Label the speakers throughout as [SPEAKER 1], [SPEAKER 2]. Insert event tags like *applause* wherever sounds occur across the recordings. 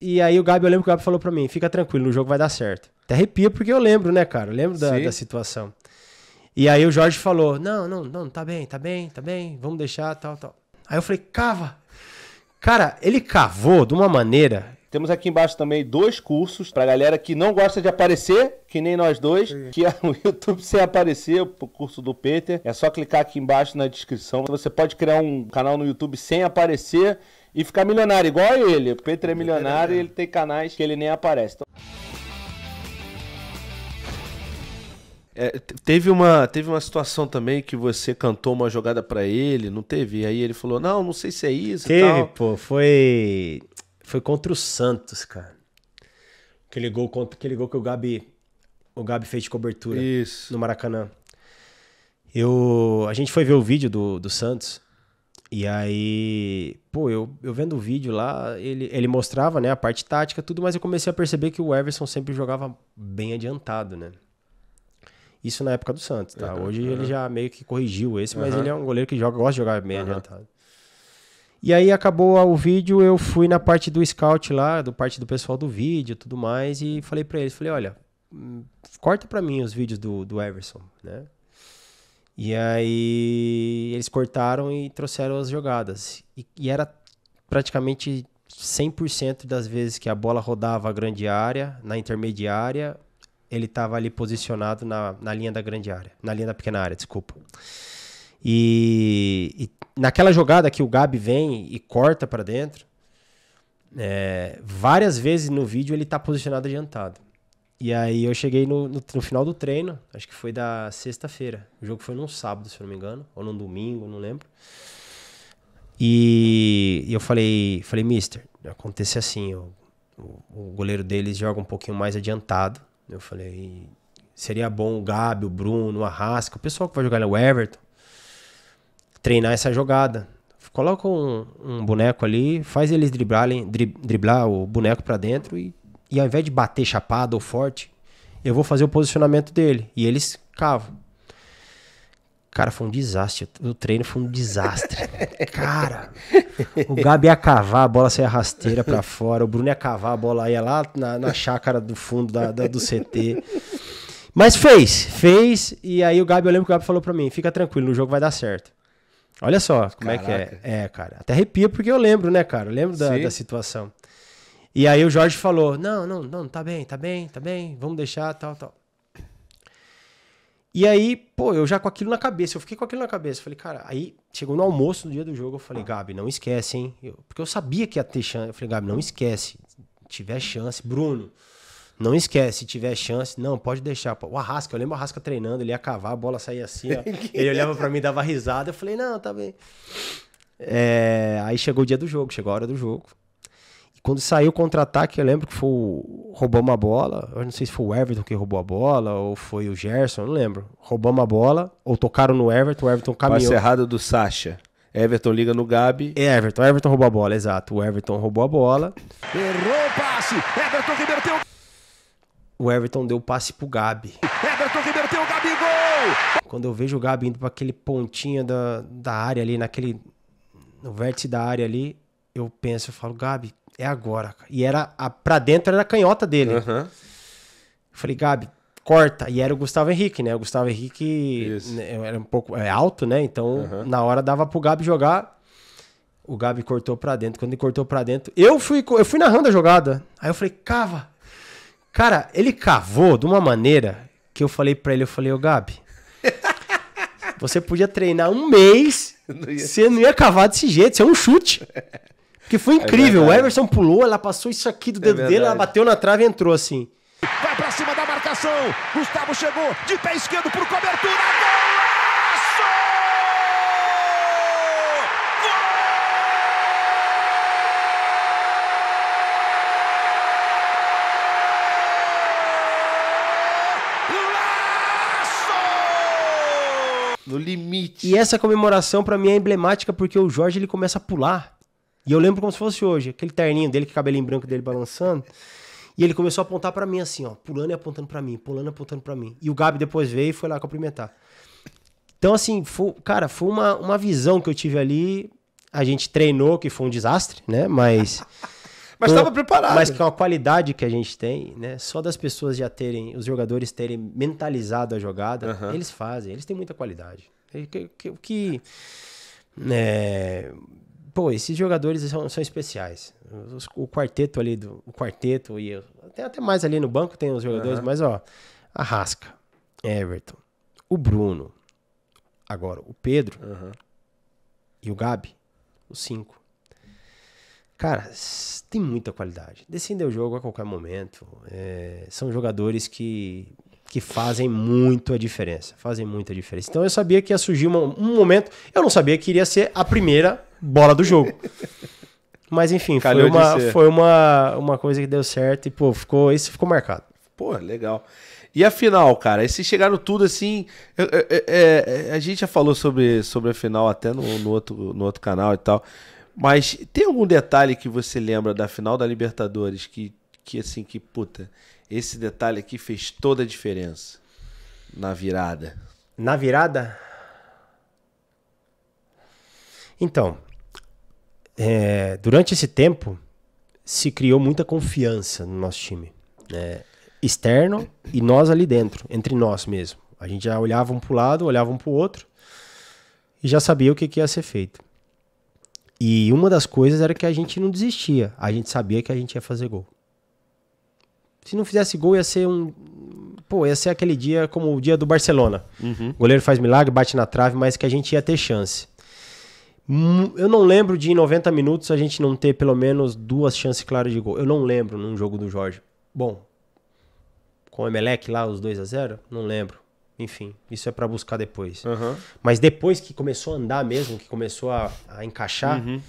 [SPEAKER 1] E aí o Gabi, eu lembro que o Gabi falou para mim, fica tranquilo, o jogo vai dar certo. Até arrepia porque eu lembro, né, cara? Eu lembro da, da, situação. E aí o Jorge falou, não, não, não, tá bem, tá bem, tá bem, vamos deixar, tal, tal.
[SPEAKER 2] Aí eu falei, cava. Cara, ele cavou de uma maneira... Temos aqui embaixo também dois cursos pra galera que não gosta de aparecer, que nem nós dois, Sim. que é o YouTube sem aparecer, o curso do Peter. É só clicar aqui embaixo na descrição. Você pode criar um canal no YouTube sem aparecer e ficar milionário, igual ele. O é Petro é milionário e ele tem canais que ele nem aparece. Então... É, teve, uma, teve uma situação também que você cantou uma jogada para ele, não teve? E aí ele falou: Não, não sei se é isso. Teve, e tal. pô. Foi, foi contra o Santos,
[SPEAKER 1] cara. Aquele gol, aquele gol que o Gabi, o Gabi fez de cobertura isso. no Maracanã. Eu, a gente foi ver o vídeo do, do Santos. E aí, pô, eu, eu vendo o vídeo lá, ele, ele mostrava né, a parte tática, tudo, mas eu comecei a perceber que o Everson sempre jogava bem adiantado, né? Isso na época do Santos, tá? Uhum, Hoje uhum. ele já meio que corrigiu esse, mas uhum. ele é um goleiro que joga, gosta de jogar bem adiantado. E aí acabou o vídeo, eu fui na parte do scout lá, do parte do pessoal do vídeo tudo mais, e falei para eles, falei, olha, hum, corta para mim os vídeos do, do Everson, né? E aí eles cortaram e trouxeram as jogadas. E, e era praticamente 100% das vezes que a bola rodava a grande área, na intermediária, ele estava ali posicionado na, na linha da grande área, na linha da pequena área, desculpa. E, e naquela jogada que o Gabi vem e corta para dentro, é, várias vezes no vídeo ele está posicionado adiantado. E aí eu cheguei no, no, no, final do treino, acho que foi da sexta-feira. O jogo foi num sábado, se não me engano, ou num domingo, não lembro. E, e eu falei, falei, mister, acontece assim, o, o, o, goleiro deles joga um pouquinho mais adiantado. Eu falei, seria bom o Gabi, o Bruno, o Arrasca, o pessoal que vai jogar o Everton, treinar essa jogada. Coloca um, um boneco ali, faz eles driblarem, drib, driblar o boneco para dentro e e ao invés de bater chapado ou forte, eu vou fazer o posicionamento dele. E eles cavam. Cara, foi um desastre. O treino foi um desastre.
[SPEAKER 2] *laughs* Cara,
[SPEAKER 1] o Gabi ia cavar, a bola saía rasteira pra fora. O Bruno ia cavar, a bola ia lá na, na chácara do fundo da, da, do CT. Mas fez, fez. E aí o Gabi, eu lembro que o Gabi falou pra mim: fica tranquilo, no jogo vai dar certo. Olha só como Caraca. é que é. É, cara. Até arrepia porque eu lembro, né, cara? Eu lembro da, da situação. E aí o Jorge falou: não, não, não, tá bem, tá bem, tá bem, vamos deixar, tal, tal. E aí, pô, eu já com aquilo na cabeça, eu fiquei com aquilo na cabeça. Falei, cara, aí chegou no almoço no dia do jogo, eu falei, ah. Gabi, não esquece, hein? Eu, porque eu sabia que ia ter chance. Eu falei, Gabi, não esquece. Se tiver chance, Bruno, não esquece, se tiver chance, não, pode deixar. O Arrasca, eu lembro o Arrasca treinando, ele ia cavar, a bola saía assim, ó. *laughs* ele olhava para mim, dava risada. Eu falei, não, tá bem. É, aí chegou o dia do jogo, chegou a hora do jogo. Quando saiu o contra-ataque, eu lembro que foi o... roubamos a bola. Eu não sei se foi o Everton que roubou a bola ou foi o Gerson, eu não lembro. Roubamos a bola ou tocaram no Everton, o Everton caminhou. Passe errado
[SPEAKER 2] do Sacha.
[SPEAKER 1] Everton liga no Gabi. É Everton, Everton roubou a bola, exato. O Everton roubou a bola.
[SPEAKER 2] Errou o passe. Everton reverteu.
[SPEAKER 1] o Everton deu o passe pro Gabi.
[SPEAKER 2] Everton reverteu o Gabi gol!
[SPEAKER 1] Quando eu vejo o Gabi indo para aquele pontinho da, da área ali, naquele no vértice da área ali, eu penso, eu falo, Gabi, é agora. E era a, pra dentro era a canhota dele. Uhum. Falei, Gabi, corta. E era o Gustavo Henrique, né? O Gustavo Henrique né, era um pouco é, alto, né? Então, uhum. na hora dava pro Gabi jogar. O Gabi cortou pra dentro. Quando ele cortou pra dentro, eu fui, eu fui narrando a jogada. Aí eu falei, cava. Cara, ele cavou de uma maneira que eu falei pra ele, eu falei, ô Gabi, *laughs* você podia treinar um mês, não ia... você não ia cavar desse jeito, você é um chute. *laughs* Que foi é incrível. É o Everson pulou, ela passou isso aqui do é dedo é dele, ela bateu na trave e entrou assim.
[SPEAKER 2] Vai pra cima da marcação. Gustavo chegou de pé esquerdo por cobertura. Gol!
[SPEAKER 1] no limite. E essa comemoração para mim é emblemática porque o Jorge ele começa a pular. E eu lembro como se fosse hoje, aquele terninho dele, que é cabelinho branco dele balançando. E ele começou a apontar para mim assim, ó, pulando e apontando para mim, pulando e apontando para mim. E o Gabi depois veio e foi lá cumprimentar. Então, assim, foi, cara, foi uma, uma visão que eu tive ali. A gente treinou, que foi um desastre, né? Mas. *laughs* mas estava preparado. Mas com a qualidade que a gente tem, né? Só das pessoas já terem, os jogadores terem mentalizado a jogada, uhum. eles fazem, eles têm muita qualidade. É o que. que, que é, né, pô, esses jogadores são, são especiais. Os, o quarteto ali, do, o quarteto e... Tem até mais ali no banco, tem os jogadores, uhum. mas ó... Arrasca, Everton, o Bruno, agora o Pedro uhum. e o Gabi, os cinco. Cara, tem muita qualidade. Descender o jogo a qualquer momento. É, são jogadores que, que fazem muito a diferença. Fazem muita diferença. Então eu sabia que ia surgir um momento. Eu não sabia que iria ser a
[SPEAKER 2] primeira bola do jogo.
[SPEAKER 1] Mas enfim, Calhou foi, uma, foi uma, uma coisa que deu certo e, pô, ficou, isso ficou marcado.
[SPEAKER 2] Pô, legal. E a final, cara? E se chegaram tudo assim. É, é, é, a gente já falou sobre, sobre a final até no, no, outro, no outro canal e tal. Mas tem algum detalhe que você lembra da final da Libertadores que, que assim, que puta, esse detalhe aqui fez toda a diferença na virada? Na virada?
[SPEAKER 1] Então, é, durante esse tempo se criou muita confiança no nosso time, né? externo e nós ali dentro, entre nós mesmo. A gente já olhava um para o lado, olhava um para o outro e já sabia o que, que ia ser feito. E uma das coisas era que a gente não desistia, a gente sabia que a gente ia fazer gol. Se não fizesse gol, ia ser um. Pô, ia ser aquele dia como o dia do Barcelona. Uhum. O goleiro faz milagre, bate na trave, mas que a gente ia ter chance. Eu não lembro de em 90 minutos a gente não ter pelo menos duas chances claras de gol. Eu não lembro num jogo do Jorge. Bom, com o Emelec lá, os 2 a 0 não lembro. Enfim, isso é para buscar depois. Uhum. Mas depois que começou a andar mesmo, que começou a, a encaixar, uhum.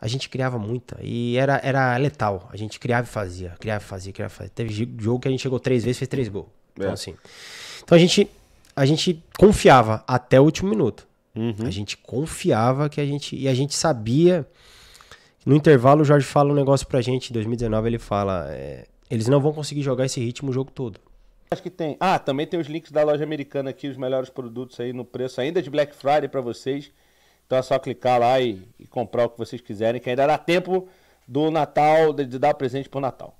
[SPEAKER 1] a gente criava muita. E era, era letal. A gente criava e fazia, criava e fazia, criava e fazia. Teve jogo que a gente chegou três vezes fez três gols. Então, é. Então, assim. Então a gente, a gente confiava até o último minuto. Uhum. A gente confiava que a gente. E a gente sabia. No intervalo, o Jorge fala um negócio pra gente. Em 2019, ele fala: é, eles não vão conseguir jogar esse ritmo o jogo todo.
[SPEAKER 2] Acho que tem. Ah, também tem os links da loja americana aqui, os melhores produtos aí no preço ainda de Black Friday para vocês. Então é só clicar lá e, e, comprar o que vocês quiserem, que ainda dá tempo do Natal, de, de dar presente pro Natal.